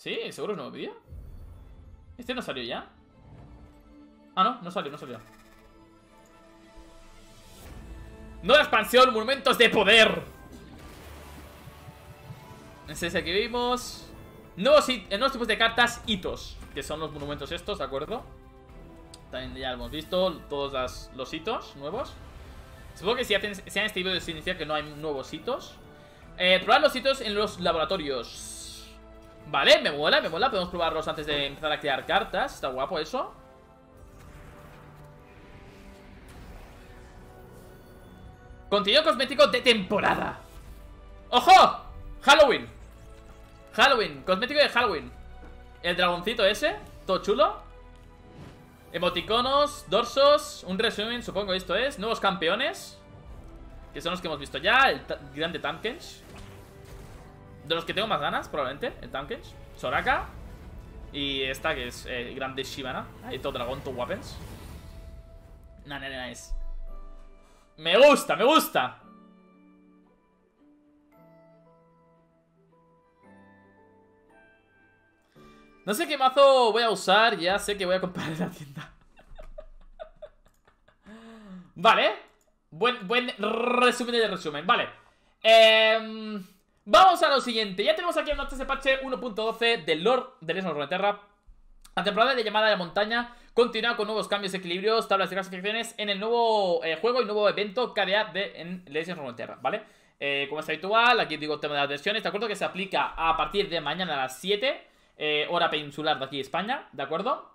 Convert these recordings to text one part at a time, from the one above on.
¿Sí? ¿Seguro es nuevo vídeo? ¿Este no salió ya? Ah, no, no salió, no salió. ¡Nueva expansión! ¡Monumentos de poder! Ese es el que vimos. Eh, nuevos, tipos de cartas, hitos. Que son los monumentos estos, ¿de acuerdo? También ya hemos visto, todos los hitos nuevos. Supongo que si hacen, han este video significa que no hay nuevos hitos. Eh, probar los hitos en los laboratorios. Vale, me mola, me mola. Podemos probarlos antes de empezar a crear cartas. Está guapo eso. Contenido cosmético de temporada. ¡Ojo! Halloween. Halloween. Cosmético de Halloween. El dragoncito ese. Todo chulo. Emoticonos, dorsos, un resumen, supongo esto es. Nuevos campeones. Que son los que hemos visto ya. El grande Tankens de los que tengo más ganas, probablemente, el Tankage. Soraka. Y esta que es el eh, Grande Shivana. todo dragón, todo Weapons. Nah, nah, es... Me gusta, me gusta. No sé qué mazo voy a usar, ya sé que voy a comprar en la tienda. vale. Buen, buen resumen de resumen. Vale. Eh... Vamos a lo siguiente. Ya tenemos aquí el de parche 1.12 del Lord de Lesnar Runeterra. La temporada de llamada de montaña continúa con nuevos cambios, equilibrios, tablas de clasificaciones en el nuevo eh, juego y nuevo evento KDA de, en Legends ¿vale? Eh, como es habitual, aquí digo el tema de las versiones, ¿de acuerdo? Que se aplica a partir de mañana a las 7, eh, hora peninsular de aquí España, ¿de acuerdo?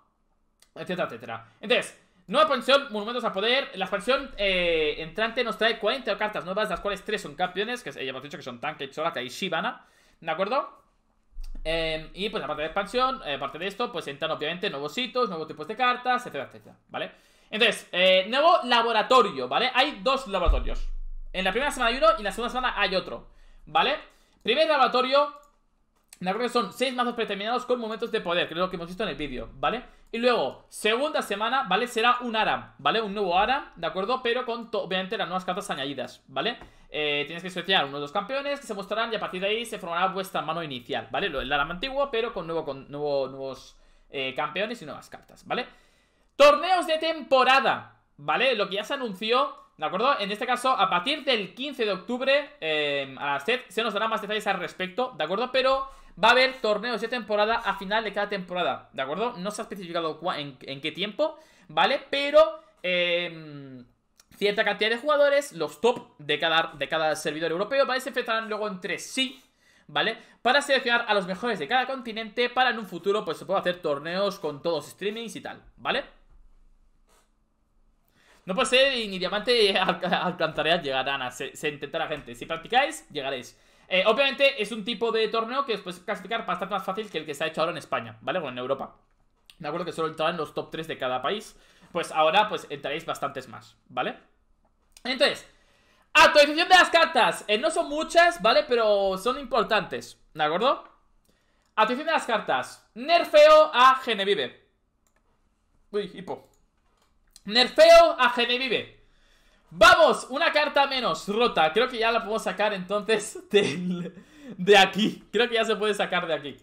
Etcétera, etcétera. Entonces, Nueva expansión, Monumentos a Poder. La expansión eh, entrante nos trae 40 cartas nuevas, las cuales 3 son campeones, que ya hemos dicho que son Tanque, Chorata y Shibana. ¿De acuerdo? Em, y pues aparte de expansión, eh, aparte de esto, pues entran obviamente nuevos hitos, nuevos tipos de cartas, etcétera, etcétera, ¿vale? Entonces, eh, nuevo laboratorio, ¿vale? Hay dos laboratorios. En la primera semana hay uno y en la segunda semana hay otro, ¿vale? Primer laboratorio, me acuerdo? que son 6 mazos predeterminados con momentos de poder, que es lo que hemos visto en el vídeo, ¿vale? Y luego, segunda semana, ¿vale? Será un ARAM, ¿vale? Un nuevo ARAM, ¿de acuerdo? Pero con, obviamente, las nuevas cartas añadidas, ¿vale? Eh, tienes que seleccionar uno de los campeones que se mostrarán y a partir de ahí se formará vuestra mano inicial, ¿vale? El ARAM antiguo, pero con, nuevo, con nuevos eh, campeones y nuevas cartas, ¿vale? Torneos de temporada, ¿vale? Lo que ya se anunció ¿De acuerdo? En este caso, a partir del 15 de octubre eh, a la set se nos dará más detalles al respecto, ¿de acuerdo? Pero va a haber torneos de temporada a final de cada temporada, ¿de acuerdo? No se ha especificado en, qué tiempo, ¿vale? Pero em, cierta cantidad de jugadores, los top de cada, de cada servidor europeo, ¿vale? Se enfrentarán luego entre sí, ¿vale? Para seleccionar a los mejores de cada continente para en un futuro, pues se puede hacer torneos con todos streamings y tal, ¿vale? No puede ser ni diamante a llegar, Ana. Se, se intentará gente. Si practicáis, llegaréis. Eh, obviamente es un tipo de torneo que después clasificar bastante más fácil que el que se ha hecho ahora en España, ¿vale? O en Europa. Me acuerdo que solo entraban los top 3 de cada país. Pues ahora, pues entraréis bastantes más, ¿vale? Entonces, actualización de las cartas. Eh, no son muchas, ¿vale? Pero son importantes, ¿de acuerdo? Actualización de las cartas. Nerfeo a Genevieve. Uy, hipo. Nerfeo a Genevieve. Vamos, una carta menos rota. Creo que ya la puedo sacar entonces de, aquí. Creo que ya se puede sacar de aquí.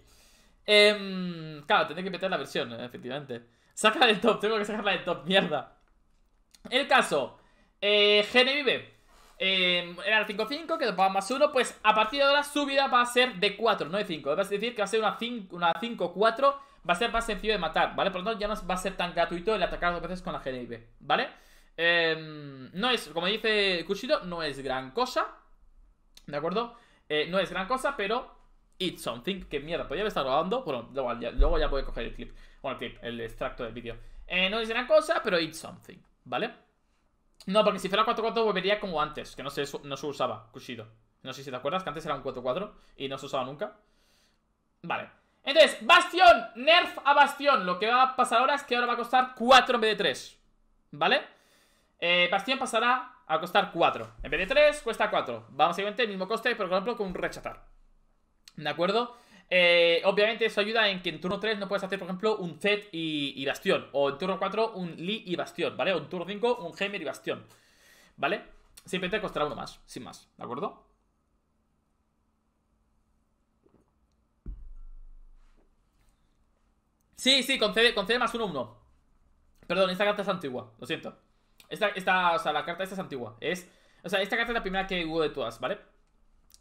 Em, claro, tendré que meter la versión, eh, efectivamente. Saca del top, tengo que sacarla del top, mierda. El caso, eh, Genevieve. Em, era el 5-5, que va más uno Pues a partir de ahora su vida va a ser de 4, no de 5. Es decir, que va a ser una 5-4 va a ser más sencillo de matar, ¿vale? Por lo tanto, ya no va a ser tan gratuito el atacar dos veces con la GNIB, ¿vale? Em, no es, como dice Kushido, no es gran cosa, ¿de acuerdo? Eh, no es gran cosa, pero it's something, que mierda, podría haber estado grabando, bueno, luego ya, voy a coger el clip, bueno, el clip, el extracto del vídeo. Eh, no es gran cosa, pero it's something, ¿vale? No, porque si fuera 4-4 volvería como antes, que no se, no se usaba, Kushido. No sé si te acuerdas, que antes era un 4-4 y no se usaba nunca. Vale. Entonces, Bastión, nerf a Bastión. Lo que va a pasar ahora es que ahora va a costar 4 en vez de 3. ¿Vale? Eh, Bastión pasará a costar 4. En vez de 3, cuesta 4. básicamente el mismo coste, pero por ejemplo con un rechazar. ¿De acuerdo? Eh, obviamente eso ayuda en que en turno 3 no puedes hacer, por ejemplo, un Zed y, y, Bastión. O en turno 4 un Lee y Bastión, ¿vale? O en turno 5 un Heimer y Bastión. ¿Vale? Simplemente costará uno más, sin más, ¿de acuerdo? Sí, sí, concede, concede más 1-1 Perdón, esta carta es antigua, lo siento. Esta, o sea, la carta esta es antigua. Es, o sea, esta carta es la primera que hubo de todas, ¿vale?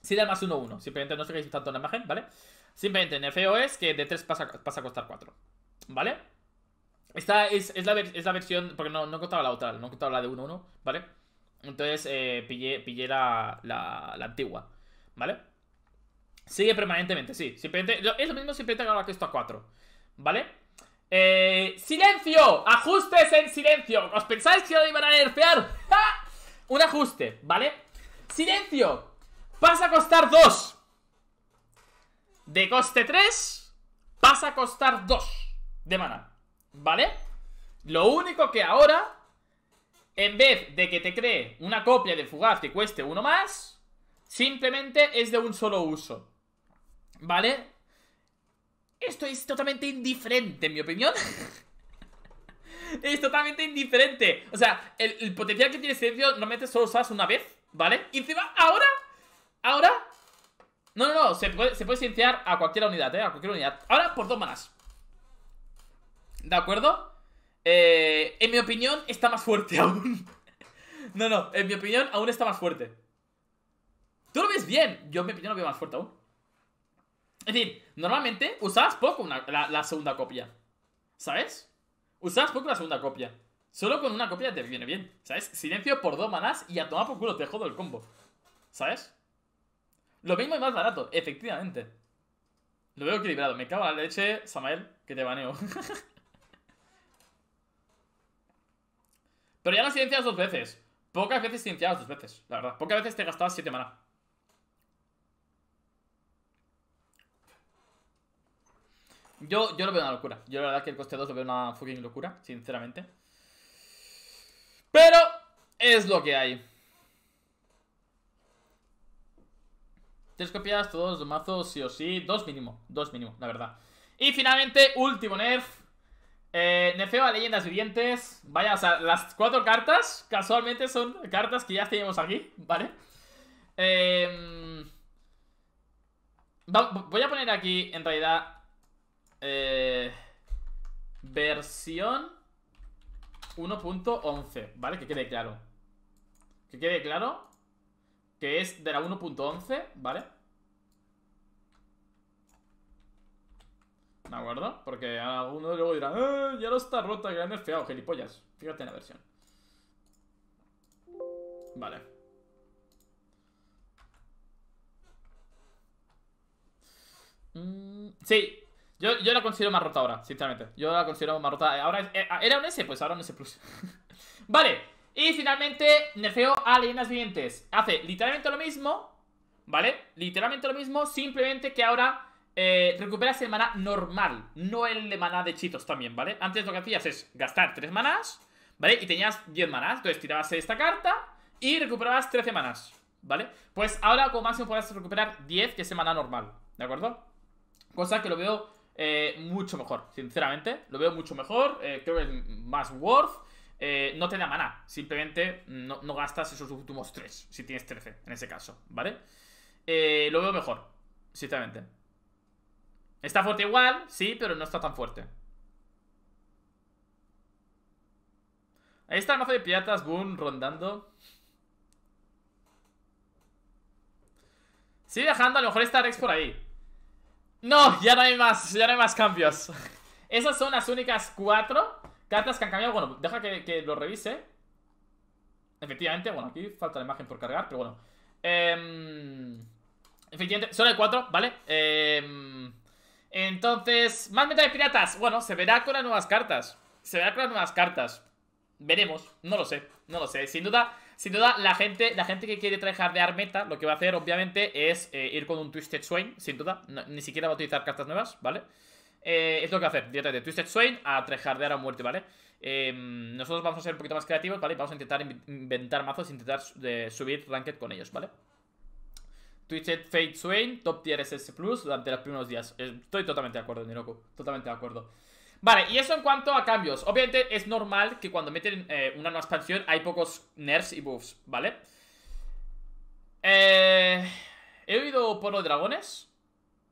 Sí da más 1-1. Simplemente no os fijéis tanto en la imagen, ¿vale? Simplemente en el feo es que de 3 pasa, a costar 4. ¿Vale? Esta es, la, versión. Porque no, no contaba la otra, no contado la de 1-1, ¿vale? Entonces eh, pillé, la, antigua, ¿vale? Sigue permanentemente, sí. Simplemente, es lo mismo simplemente que ahora que esto a 4. ¿vale? Eh, ¡Silencio! ¡Ajustes en silencio! ¿Os pensáis que lo iban a nerfear? ¡Ja! Un ajuste, ¿vale? ¡Silencio! Pasa a costar 2 De coste 3 Pasa a costar dos De mana, ¿vale? Lo único que ahora En vez de que te cree Una copia de fugaz que cueste uno más Simplemente es de un solo uso ¿Vale? Esto es totalmente indiferente, en mi opinión. es totalmente indiferente. O sea, el, potencial que tiene Silencio normalmente solo usas una vez, ¿vale? Y encima, ahora, ahora... No, no, no, se puede, se silenciar a cualquier unidad, ¿eh? A cualquier unidad. Ahora por dos manas. ¿De acuerdo? Eh, en mi opinión, está más fuerte aún. no, no, en mi opinión, aún está más fuerte. Tú lo ves bien. Yo en mi opinión lo veo más fuerte aún. Es decir, normalmente usabas poco la, segunda copia. ¿Sabes? Usabas poco la segunda copia. Solo con una copia te viene bien. ¿Sabes? Silencio por dos manas y a tomar por culo te jodo el combo. ¿Sabes? Lo mismo y más barato, efectivamente. Lo veo equilibrado. Me cago en la leche, Samael, que te baneo. Pero ya no silencias dos veces. Pocas veces silenciabas dos veces, la verdad. Pocas veces te gastabas siete manas. Yo, lo veo una locura. Yo la verdad que el coste 2 lo veo una fucking locura, sinceramente. Pero es lo que hay. Tres copias, todos los mazos, sí o sí. Dos mínimo, dos mínimo, la verdad. Y finalmente, último nerf. Eh, nerfeo a leyendas vivientes. Vaya, o sea, las cuatro cartas casualmente son cartas que ya teníamos aquí, ¿vale? Em, voy a poner aquí, en realidad, eh, versión 1.11, ¿vale? Que quede claro. Que quede claro que es de la 1.11, ¿vale? ¿De acuerdo? Porque alguno luego dirá, ¡Eh, ya lo está rota, que han nerfeado, gilipollas. Fíjate en la versión. Vale. Mm, sí, yo, la considero más rota ahora, sinceramente. Yo la considero más rota. Ahora eh, ah, era un S, pues ahora un S plus. vale. Y finalmente, nerfeo a leyendas vivientes. Hace literalmente lo mismo, ¿vale? Literalmente lo mismo, simplemente que ahora eh, recuperas el maná normal, no el de maná de chitos también, ¿vale? Antes lo que hacías es gastar 3 manas ¿vale? Y tenías 10 manas entonces tirabas esta carta y recuperabas 13 semanas ¿vale? Pues ahora como máximo podrás recuperar 10, que es el normal, ¿de acuerdo? Cosa que lo veo eh, mucho mejor, sinceramente. Lo veo mucho mejor, eh, creo que es más worth. Eh, no te da maná, simplemente no, gastas esos últimos 3, si tienes 13, en ese caso, ¿vale? lo veo mejor, sinceramente. Está fuerte igual, sí, pero no está tan fuerte. Ahí está el mazo de piratas, boom, rondando. Sigue dejando, a lo mejor está Rex por ahí. No, ya no hay más, ya no hay más cambios. Esas son las únicas cuatro cartas que han cambiado. Bueno, deja que, lo revise. Efectivamente, bueno, aquí falta la imagen por cargar, pero bueno. Em, efectivamente, solo hay cuatro, ¿vale? Em, entonces, más meta de piratas. Bueno, se verá con las nuevas cartas. Se verá con las nuevas cartas. Veremos, no lo sé, no lo sé. Sin duda, sin duda, la gente, la gente que quiere de meta, lo que va a hacer, obviamente, es eh, ir con un Twisted Swain, sin duda. ni siquiera va a utilizar cartas nuevas, ¿vale? Eh, es lo que va a hacer, directamente, Twisted Swain a de a muerte, ¿vale? Em, nosotros vamos a ser un poquito más creativos, ¿vale? Vamos a intentar inventar mazos, intentar subir ranked con ellos, ¿vale? Twisted Fate Swain, top tier SS Plus durante los primeros días. Estoy totalmente de acuerdo, Niroku. Totalmente de acuerdo. Vale, y eso en cuanto a cambios. Obviamente es normal que cuando meten eh, una nueva expansión hay pocos nerfs y buffs, ¿vale? Eh, ¿He oído los dragones?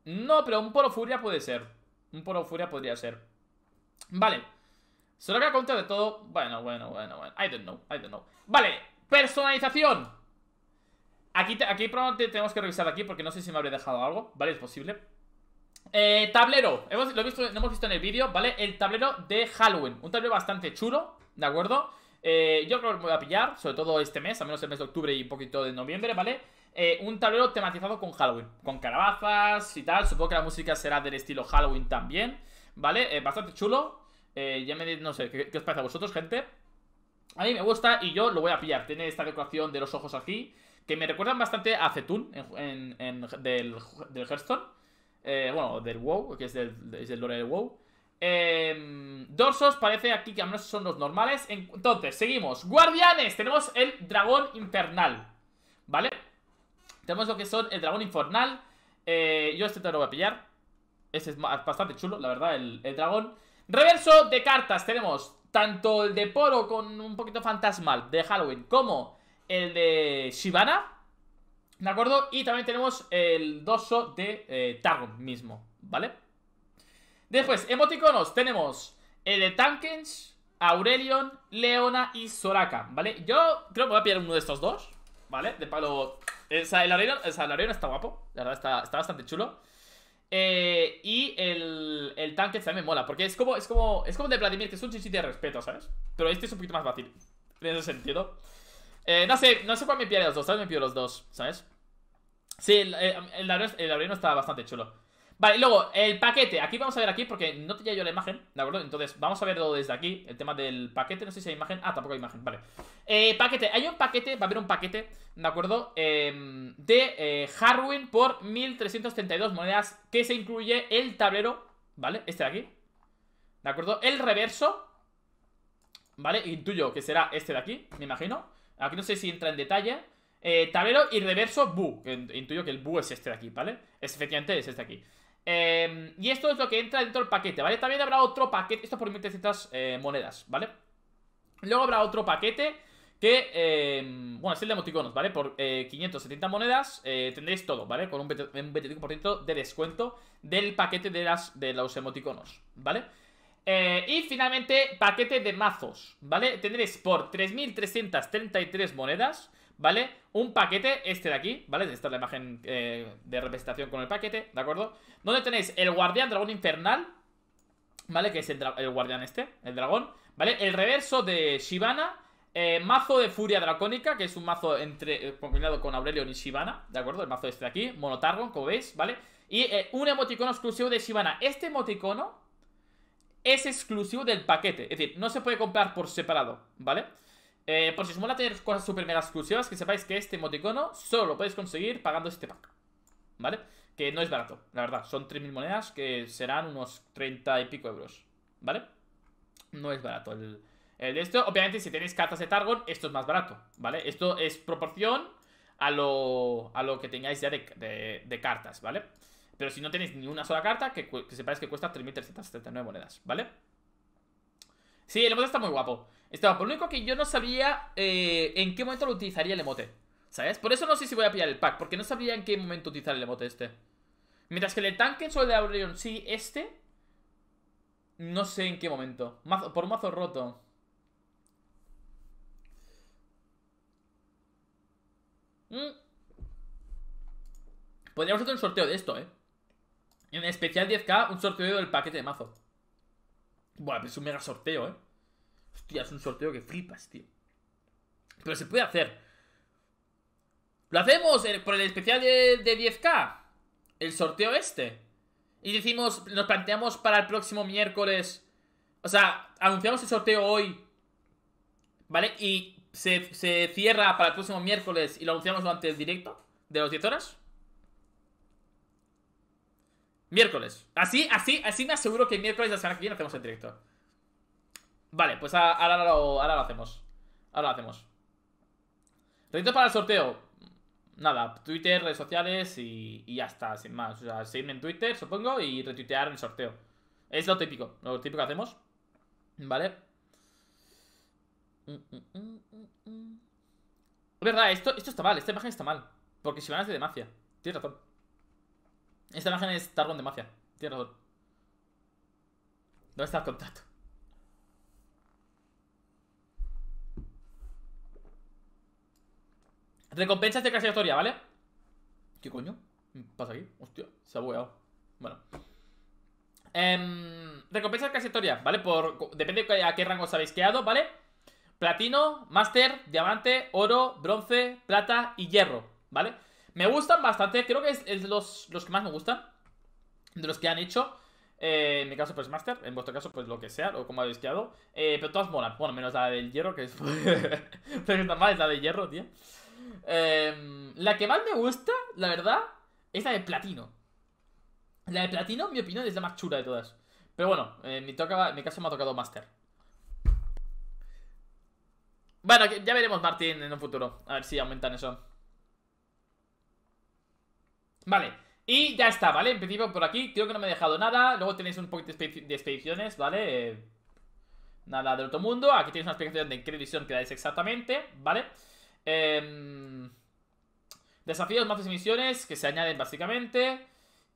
No, pero un poro furia puede ser. Un poro furia podría ser. Vale. solo que a contra de todo. Bueno, bueno, bueno, bueno. I don't know, I don't know. Vale, personalización. Aquí, aquí probablemente tenemos que revisar aquí porque no sé si me habré dejado algo, ¿vale? Es posible. Eh, tablero, hemos, lo, visto, hemos visto en el vídeo, ¿vale? El tablero de Halloween, un tablero bastante chulo, ¿de acuerdo? Eh, yo creo que me voy a pillar, sobre todo este mes, al menos el mes de octubre y un poquito de noviembre, ¿vale? Eh, un tablero tematizado con Halloween, con calabazas y tal, supongo que la música será del estilo Halloween también, ¿vale? Eh, bastante chulo, ya me no sé, ¿qué, os parece a vosotros, gente? A mí me gusta y yo lo voy a pillar, tiene esta decoración de los ojos aquí, que me recuerdan bastante a Zetun del Hearthstone eh, bueno, del WoW, que es, el lore del WoW. Em, dorsos parece aquí que al menos son los normales. Entonces, seguimos. Guardianes, tenemos el dragón infernal. ¿Vale? Tenemos lo que son el dragón infernal. Eh, yo este te lo voy a pillar. Este es bastante chulo, la verdad, el, dragón. Reverso de cartas, tenemos tanto el de Poro con un poquito fantasmal de Halloween como el de Shivana. ¿De acuerdo? Y también tenemos el doso de eh, mismo, ¿vale? Después, emoticonos, tenemos el de Tankens, Aurelion, Leona y Soraka, ¿vale? Yo creo que voy a pillar uno de estos dos, ¿vale? De palo... Eh, o sea, el Aurelion, o el Aurelion está guapo, la verdad está, bastante chulo. Eh, y el, el Tankens también me mola, porque es como, es como, es como de Vladimir, que es un chichito de respeto, ¿sabes? Pero este es un poquito más fácil, en ese sentido. Eh, no sé, no sé cuál me pillaré los dos, vez Me pido los dos, ¿sabes? Sí, el, eh, el, está bastante chulo. Vale, luego, el paquete. Aquí vamos a ver aquí porque no tenía yo la imagen, ¿de acuerdo? Entonces, vamos a verlo desde aquí, el tema del paquete. No sé si hay imagen. Ah, tampoco hay imagen, vale. Eh, paquete. Hay un paquete, va a haber un paquete, ¿de acuerdo? Em, de eh, Harwin por 1332 monedas que se incluye el tablero, ¿vale? Este de aquí, ¿de acuerdo? El reverso, ¿vale? Intuyo que será este de aquí, me imagino. Aquí no sé si entra en detalle. Eh, tablero y reverso bu. Que intuyo que el bu es este de aquí, ¿vale? Es, efectivamente es este de aquí. Em, y esto es lo que entra dentro del paquete, ¿vale? También habrá otro paquete, esto por 1300 eh, monedas, ¿vale? Luego habrá otro paquete que, em, bueno, es el de emoticonos, ¿vale? Por 570 eh, monedas eh, tendréis todo, ¿vale? Con un 25% de descuento del paquete de, las, de los emoticonos, ¿vale? y finalmente, paquete de mazos, ¿vale? Tendréis por 3.333 monedas ¿vale? Un paquete, este de aquí, ¿vale? Esta es la imagen eh, de representación con el paquete, ¿de acuerdo? Donde tenéis el guardián dragón infernal, ¿vale? Que es el, guardián este, el dragón, ¿vale? El reverso de Shivana, eh, mazo de furia dracónica, que es un mazo entre, eh, combinado con Aurelion y Shivana, ¿de acuerdo? El mazo este de aquí, Monotargon, como veis, ¿vale? Y un emoticono exclusivo de Shivana. Este emoticono es exclusivo del paquete, es decir, no se puede comprar por separado, ¿vale? vale eh, por si os mola tener cosas super mega exclusivas, que sepáis que este emoticono solo lo podéis conseguir pagando este pack. ¿Vale? Que no es barato, la verdad. Son 3.000 monedas que serán unos 30 y pico euros. ¿Vale? No es barato el, de esto. Obviamente, si tenéis cartas de Targon, esto es más barato. ¿Vale? Esto es proporción a lo, a lo que tengáis ya de, cartas. ¿Vale? Pero si no tenéis ni una sola carta, que, que sepáis que cuesta 3.379 monedas. ¿Vale? Sí, el emote está muy guapo. Estaba. Por Lo único que yo no sabía eh, en qué momento lo utilizaría el emote. ¿Sabes? Por eso no sé si voy a pillar el pack, porque no sabía en qué momento utilizar el emote este. Mientras que el tanque solo de Aurelion sí, este. No sé en qué momento. por mazo roto. Mm. Podríamos hacer un sorteo de esto, ¿eh? En especial 10k, un sorteo del paquete de mazo. Bueno, es un mega sorteo, ¿eh? Hostia, es un sorteo que flipas, tío. Pero se puede hacer. Lo hacemos por el especial de, 10K. El sorteo este. Y decimos, nos planteamos para el próximo miércoles. O sea, anunciamos el sorteo hoy. ¿Vale? Y se, se cierra para el próximo miércoles y lo anunciamos durante el directo de las 10 horas. Miércoles. Así, así, así me aseguro que miércoles la semana que viene hacemos el directo. Vale, pues ahora lo, lo hacemos. Ahora lo hacemos. Retos para el sorteo. Nada, Twitter, redes sociales y, y, ya está, sin más. O sea, seguirme en Twitter, supongo, y retuitear el sorteo. Es lo típico, lo típico que hacemos. Vale. Mm, mm, mm, es verdad, esto, esto está mal, esta imagen está mal. Porque si van a hacer de Tienes razón. Esta imagen es Targon de Mafia. Tienes razón. ¿Dónde está el contrato? Recompensas de este casi historia, ¿vale? ¿Qué coño? pasa aquí? Hostia, se ha bugueado. Bueno. Em, recompensas de clase historia, ¿vale? Por, depende a qué rango os habéis quedado, ¿vale? Platino, máster, diamante, oro, bronce, plata y hierro, ¿vale? Me gustan bastante, creo que es, los, los que más me gustan. De los que han hecho. Eh, en mi caso, pues Master. En vuestro caso, pues lo que sea, o como habéis quedado. Eh, pero todas molan. Bueno, menos la del hierro, que es. pero es normal, es la de hierro, tío. Em, la que más me gusta, la verdad, es la de platino. La de platino, en mi opinión, es la más chula de todas. Pero bueno, me toca, en mi caso me ha tocado Master. Bueno, ya veremos Martín en un futuro. A ver si aumentan eso. Vale, y ya está, ¿vale? En principio por aquí creo que no me he dejado nada Luego tenéis un poquito de expediciones, ¿vale? Eh, nada del otro mundo Aquí tenéis una explicación de en qué división quedáis exactamente, ¿vale? Em, desafíos, mazos y misiones que se añaden básicamente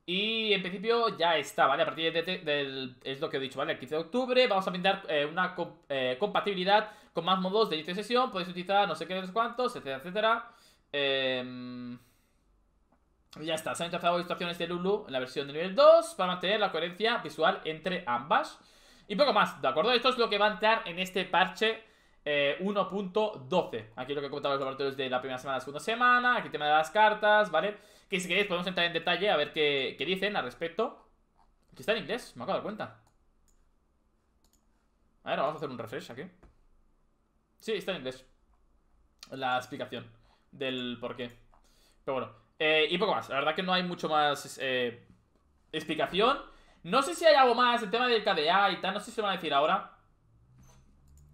Y en principio ya está, ¿vale? A partir del... es lo que he dicho, ¿vale? El 15 de octubre vamos a pintar eh, una eh, compatibilidad con más modos de inicio de sesión Podéis utilizar no sé qué, no sé cuántos, etcétera, etcétera Eh... Ya está, se han trazado ilustraciones de Lulu en la versión de nivel 2 para mantener la coherencia visual entre ambas. Y poco más, ¿de acuerdo? Esto es lo que va a entrar en este parche 1.12. Eh, aquí lo que he los laboratorios de la primera semana, la segunda semana, aquí el tema de las cartas, ¿vale? Que si queréis podemos entrar en detalle a ver qué, qué dicen al respecto. Aquí está en inglés, me acabo de dar cuenta. A ver, vamos a hacer un refresh aquí. Sí, está en inglés. La explicación del por qué. Pero bueno, eh, y poco más, la verdad que no hay mucho más eh, explicación. No sé si hay algo más, el tema del KDA y tal, no sé si lo van a decir ahora.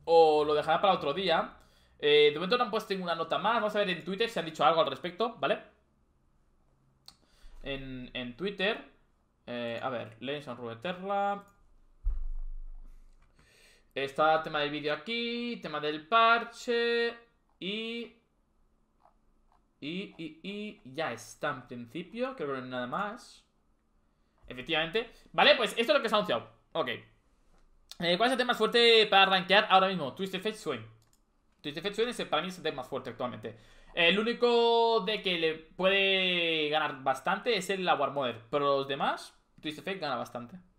O lo dejará para otro día. Eh, de momento no han puesto ninguna nota más. Vamos a ver en Twitter si han dicho algo al respecto, ¿vale? En, en Twitter. a ver, Lenson Rubeterla. Está el tema del vídeo aquí, tema del parche. Y y, ya está en principio. Creo que no hay nada más. Efectivamente. Vale, pues esto es lo que se ha anunciado. Ok. Eh, ¿Cuál es el tema más fuerte para rankear ahora mismo? Twisted Fate Swain, Twisted Fate Swain es, para mí el tema más fuerte actualmente. El único de que le puede ganar bastante es el Mother. Pero los demás, Twisted Fate gana bastante.